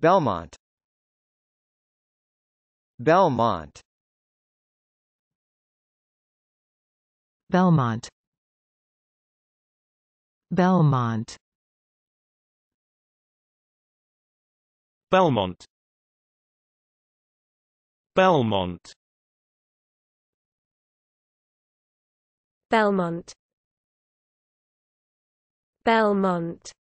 Belmont Belmont Belmont Belmont Belmont Belmont Belmont Belmont